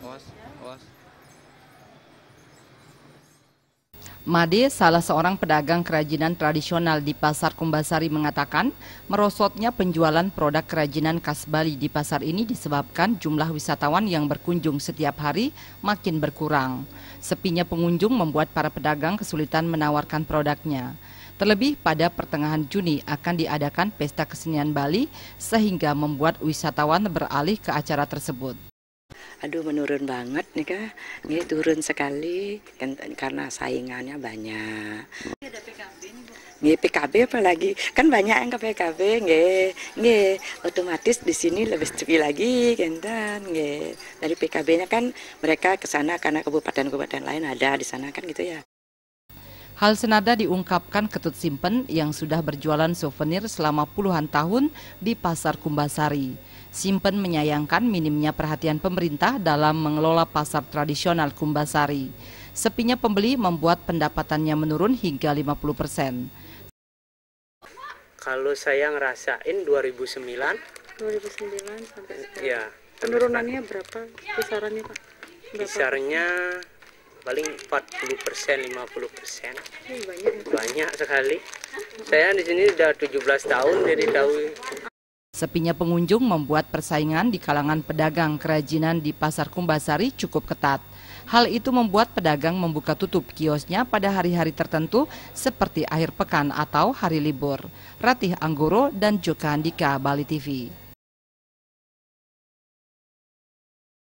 Awas, Made, salah seorang pedagang kerajinan tradisional di Pasar Kumbasari mengatakan, merosotnya penjualan produk kerajinan khas Bali di pasar ini disebabkan jumlah wisatawan yang berkunjung setiap hari makin berkurang. Sepinya pengunjung membuat para pedagang kesulitan menawarkan produknya. Terlebih pada pertengahan Juni akan diadakan Pesta Kesenian Bali sehingga membuat wisatawan beralih ke acara tersebut aduh menurun banget nih kak, ini turun sekali kan, karena saingannya banyak ini ada PKB nih Bu nggih PKB apalagi kan banyak yang ke PKB nggih nggih otomatis di sini lebih sepi lagi kentan, nggih dari PKB-nya kan mereka ke sana karena kabupaten-kabupaten lain ada di sana kan gitu ya Hal senada diungkapkan Ketut Simpen yang sudah berjualan souvenir selama puluhan tahun di Pasar Kumbasari. Simpen menyayangkan minimnya perhatian pemerintah dalam mengelola pasar tradisional Kumbasari. Sepinya pembeli membuat pendapatannya menurun hingga 50 persen. Kalau saya ngerasain 2009. 2009 sampai sekarang. Ya. Penurunannya berapa kisarannya Pak? Berapa? paling 40 persen, 50 persen. Hmm, banyak, ya, banyak sekali. Saya di sini sudah 17 tahun jadi tahu Sepinya pengunjung membuat persaingan di kalangan pedagang kerajinan di Pasar Kumbasari cukup ketat. Hal itu membuat pedagang membuka tutup kiosnya pada hari-hari tertentu seperti akhir pekan atau hari libur. Ratih Anggoro dan Joka Andika, Bali TV.